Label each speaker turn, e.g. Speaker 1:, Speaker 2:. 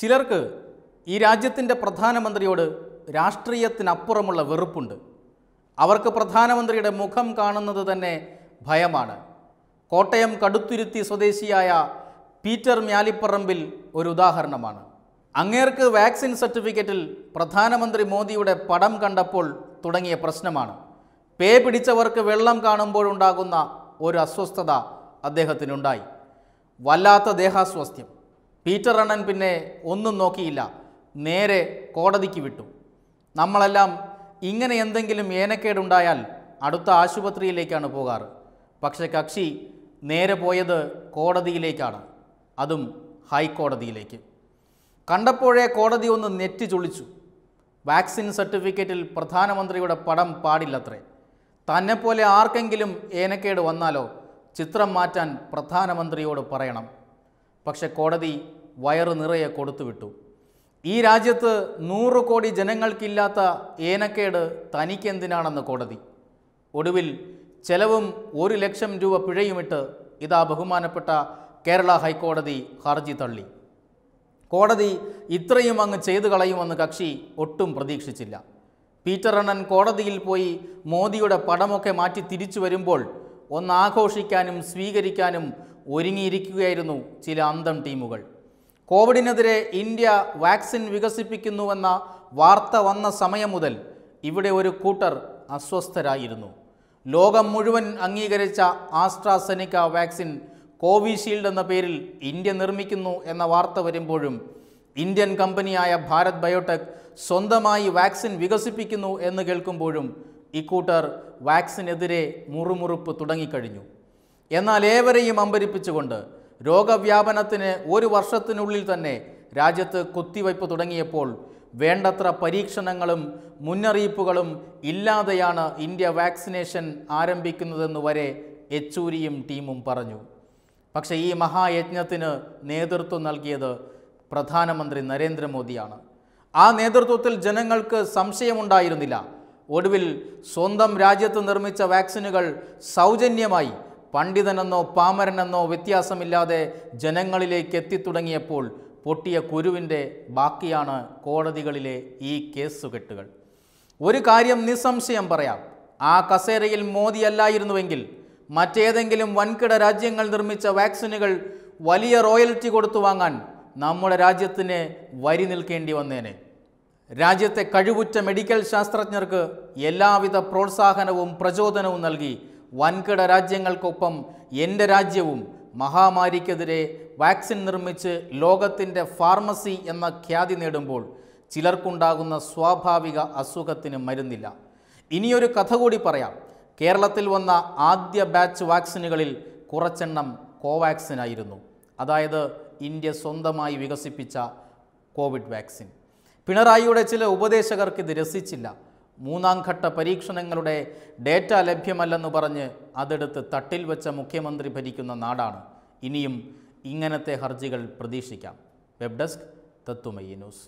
Speaker 1: ചിലർക്ക് ഈ രാജ്യത്തിൻ്റെ പ്രധാനമന്ത്രിയോട് രാഷ്ട്രീയത്തിനപ്പുറമുള്ള വെറുപ്പുണ്ട് അവർക്ക് പ്രധാനമന്ത്രിയുടെ മുഖം കാണുന്നത് തന്നെ ഭയമാണ് കോട്ടയം കടുത്തുരുത്തി സ്വദേശിയായ പീറ്റർ മ്യാലിപ്പറമ്പിൽ ഒരു ഉദാഹരണമാണ് അങ്ങേർക്ക് വാക്സിൻ സർട്ടിഫിക്കറ്റിൽ പ്രധാനമന്ത്രി മോദിയുടെ പടം കണ്ടപ്പോൾ തുടങ്ങിയ പ്രശ്നമാണ് പേ പിടിച്ചവർക്ക് വെള്ളം കാണുമ്പോഴുണ്ടാകുന്ന ഒരു അസ്വസ്ഥത അദ്ദേഹത്തിനുണ്ടായി വല്ലാത്ത ദേഹാസ്വാസ്ഥ്യം പീറ്റർ അണ്ണൻ പിന്നെ ഒന്നും നോക്കിയില്ല നേരെ കോടതിക്ക് വിട്ടു നമ്മളെല്ലാം ഇങ്ങനെ എന്തെങ്കിലും ഏനക്കേടുണ്ടായാൽ അടുത്ത ആശുപത്രിയിലേക്കാണ് പോകാറ് പക്ഷേ കക്ഷി നേരെ പോയത് കോടതിയിലേക്കാണ് അതും ഹൈക്കോടതിയിലേക്ക് കണ്ടപ്പോഴേ കോടതി ഒന്ന് നെറ്റ് ചൊളിച്ചു വാക്സിൻ സർട്ടിഫിക്കറ്റിൽ പ്രധാനമന്ത്രിയുടെ പടം പാടില്ലത്രേ തന്നെപ്പോലെ ആർക്കെങ്കിലും ഏനക്കേട് വന്നാലോ ചിത്രം മാറ്റാൻ പ്രധാനമന്ത്രിയോട് പറയണം പക്ഷെ കോടതി വയറ് നിറയെ കൊടുത്തുവിട്ടു ഈ രാജ്യത്ത് നൂറ് കോടി ജനങ്ങൾക്കില്ലാത്ത ഏനക്കേട് തനിക്കെന്തിനാണെന്ന് കോടതി ഒടുവിൽ ചെലവും ഒരു ലക്ഷം രൂപ പിഴയുമിട്ട് ഇതാ ബഹുമാനപ്പെട്ട കേരള ഹൈക്കോടതി ഹർജി തള്ളി കോടതി ഇത്രയും അങ്ങ് ചെയ്തു കളയുമെന്ന് കക്ഷി ഒട്ടും പ്രതീക്ഷിച്ചില്ല പീറ്റർ അണ്ണൻ കോടതിയിൽ പോയി മോദിയുടെ പടമൊക്കെ മാറ്റി തിരിച്ചു വരുമ്പോൾ ഒന്നാഘോഷിക്കാനും സ്വീകരിക്കാനും ഒരുങ്ങിയിരിക്കുകയായിരുന്നു ചില അന്തം ടീമുകൾ കോവിഡിനെതിരെ ഇന്ത്യ വാക്സിൻ വികസിപ്പിക്കുന്നുവെന്ന വാർത്ത വന്ന സമയം മുതൽ ഇവിടെ ഒരു കൂട്ടർ അസ്വസ്ഥരായിരുന്നു ലോകം മുഴുവൻ അംഗീകരിച്ച ആസ്ട്രാസെനിക്ക വാക്സിൻ കോവിഷീൽഡ് എന്ന പേരിൽ ഇന്ത്യ നിർമ്മിക്കുന്നു എന്ന വാർത്ത വരുമ്പോഴും ഇന്ത്യൻ കമ്പനിയായ ഭാരത് ബയോടെക് സ്വന്തമായി വാക്സിൻ വികസിപ്പിക്കുന്നു എന്ന് കേൾക്കുമ്പോഴും ഇക്കൂട്ടർ വാക്സിനെതിരെ മുറുമുറുപ്പ് തുടങ്ങിക്കഴിഞ്ഞു എന്നാൽ ഏവരെയും അമ്പരിപ്പിച്ചുകൊണ്ട് രോഗവ്യാപനത്തിന് ഒരു വർഷത്തിനുള്ളിൽ തന്നെ രാജ്യത്ത് കുത്തിവയ്പ് തുടങ്ങിയപ്പോൾ വേണ്ടത്ര പരീക്ഷണങ്ങളും മുന്നറിയിപ്പുകളും ഇല്ലാതെയാണ് ഇന്ത്യ വാക്സിനേഷൻ ആരംഭിക്കുന്നതെന്ന് വരെ യെച്ചൂരിയും ടീമും പറഞ്ഞു പക്ഷേ ഈ മഹായജ്ഞത്തിന് നേതൃത്വം നൽകിയത് പ്രധാനമന്ത്രി നരേന്ദ്രമോദിയാണ് ആ നേതൃത്വത്തിൽ ജനങ്ങൾക്ക് സംശയമുണ്ടായിരുന്നില്ല ഒടുവിൽ സ്വന്തം രാജ്യത്ത് നിർമ്മിച്ച വാക്സിനുകൾ സൗജന്യമായി പണ്ഡിതനെന്നോ പാമരനെന്നോ വ്യത്യാസമില്ലാതെ ജനങ്ങളിലേക്ക് എത്തിത്തുടങ്ങിയപ്പോൾ പൊട്ടിയ കുരുവിൻ്റെ ബാക്കിയാണ് കോടതികളിലെ ഈ കേസുകെട്ടുകൾ ഒരു കാര്യം നിസ്സംശയം പറയാം ആ കസേരയിൽ മോദി അല്ലായിരുന്നുവെങ്കിൽ മറ്റേതെങ്കിലും വൻകിട രാജ്യങ്ങൾ നിർമ്മിച്ച വാക്സിനുകൾ വലിയ റോയൽറ്റി കൊടുത്തു വാങ്ങാൻ നമ്മുടെ രാജ്യത്തിന് വരി നിൽക്കേണ്ടി വന്നേനെ രാജ്യത്തെ കഴിവുറ്റ മെഡിക്കൽ ശാസ്ത്രജ്ഞർക്ക് എല്ലാവിധ പ്രോത്സാഹനവും പ്രചോദനവും നൽകി വൻകിട രാജ്യങ്ങൾക്കൊപ്പം എൻ്റെ രാജ്യവും മഹാമാരിക്കെതിരെ വാക്സിൻ നിർമ്മിച്ച് ലോകത്തിൻ്റെ ഫാർമസി എന്ന ഖ്യാതി നേടുമ്പോൾ ചിലർക്കുണ്ടാകുന്ന സ്വാഭാവിക അസുഖത്തിന് മരുന്നില്ല ഇനിയൊരു കഥ കൂടി പറയാം കേരളത്തിൽ വന്ന ആദ്യ ബാച്ച് വാക്സിനുകളിൽ കുറച്ചെണ്ണം കോവാക്സിൻ ആയിരുന്നു അതായത് ഇന്ത്യ സ്വന്തമായി വികസിപ്പിച്ച കോവിഡ് വാക്സിൻ പിണറായിയുടെ ചില ഉപദേശകർക്ക് ഇത് രസിച്ചില്ല മൂന്നാം ഘട്ട പരീക്ഷണങ്ങളുടെ ഡേറ്റ ലഭ്യമല്ലെന്ന് പറഞ്ഞ് അതെടുത്ത് തട്ടിൽ വെച്ച മുഖ്യമന്ത്രി ഭരിക്കുന്ന നാടാണ് ഇനിയും ഇങ്ങനത്തെ ഹർജികൾ പ്രതീക്ഷിക്കാം വെബ് ഡെസ്ക് തത്തുമയ്യ ന്യൂസ്